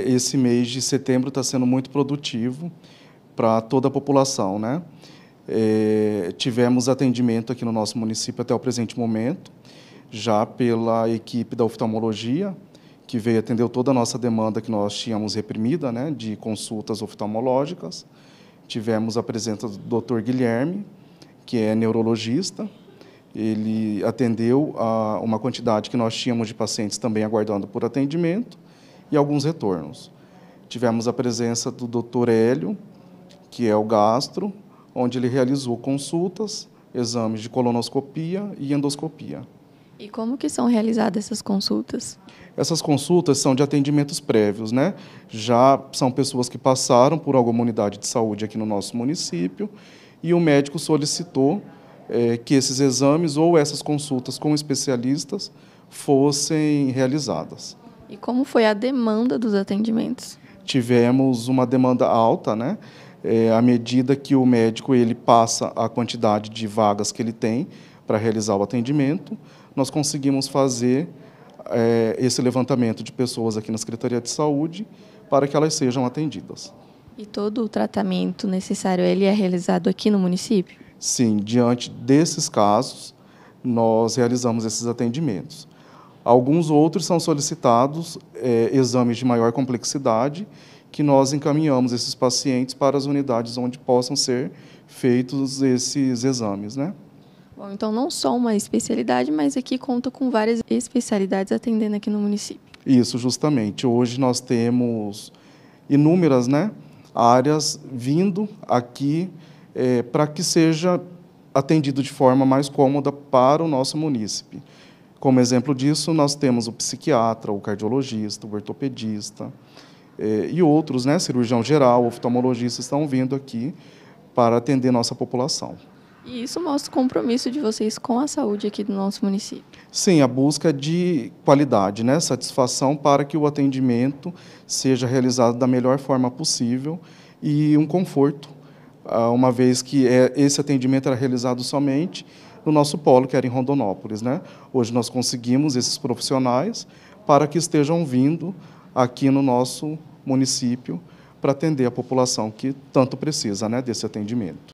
Esse mês de setembro está sendo muito produtivo para toda a população. Né? É, tivemos atendimento aqui no nosso município até o presente momento, já pela equipe da oftalmologia, que veio atender toda a nossa demanda que nós tínhamos reprimida né, de consultas oftalmológicas. Tivemos a presença do Dr. Guilherme, que é neurologista. Ele atendeu a uma quantidade que nós tínhamos de pacientes também aguardando por atendimento e alguns retornos. Tivemos a presença do Dr. Hélio, que é o gastro, onde ele realizou consultas, exames de colonoscopia e endoscopia. E como que são realizadas essas consultas? Essas consultas são de atendimentos prévios, né? Já são pessoas que passaram por alguma unidade de saúde aqui no nosso município e o médico solicitou é, que esses exames ou essas consultas com especialistas fossem realizadas. E como foi a demanda dos atendimentos? Tivemos uma demanda alta, né? É, à medida que o médico ele passa a quantidade de vagas que ele tem para realizar o atendimento, nós conseguimos fazer é, esse levantamento de pessoas aqui na Secretaria de Saúde para que elas sejam atendidas. E todo o tratamento necessário ele é realizado aqui no município? Sim, diante desses casos nós realizamos esses atendimentos. Alguns outros são solicitados é, exames de maior complexidade, que nós encaminhamos esses pacientes para as unidades onde possam ser feitos esses exames, né? Bom, então não só uma especialidade, mas aqui conta com várias especialidades atendendo aqui no município. Isso, justamente. Hoje nós temos inúmeras, né, áreas vindo aqui é, para que seja atendido de forma mais cômoda para o nosso município. Como exemplo disso, nós temos o psiquiatra, o cardiologista, o ortopedista eh, e outros, né, cirurgião geral, oftalmologista, estão vindo aqui para atender nossa população. E isso mostra o compromisso de vocês com a saúde aqui do nosso município. Sim, a busca de qualidade, né? satisfação para que o atendimento seja realizado da melhor forma possível e um conforto, ah, uma vez que é, esse atendimento era realizado somente no nosso polo, que era em Rondonópolis. Né? Hoje nós conseguimos esses profissionais para que estejam vindo aqui no nosso município para atender a população que tanto precisa né, desse atendimento.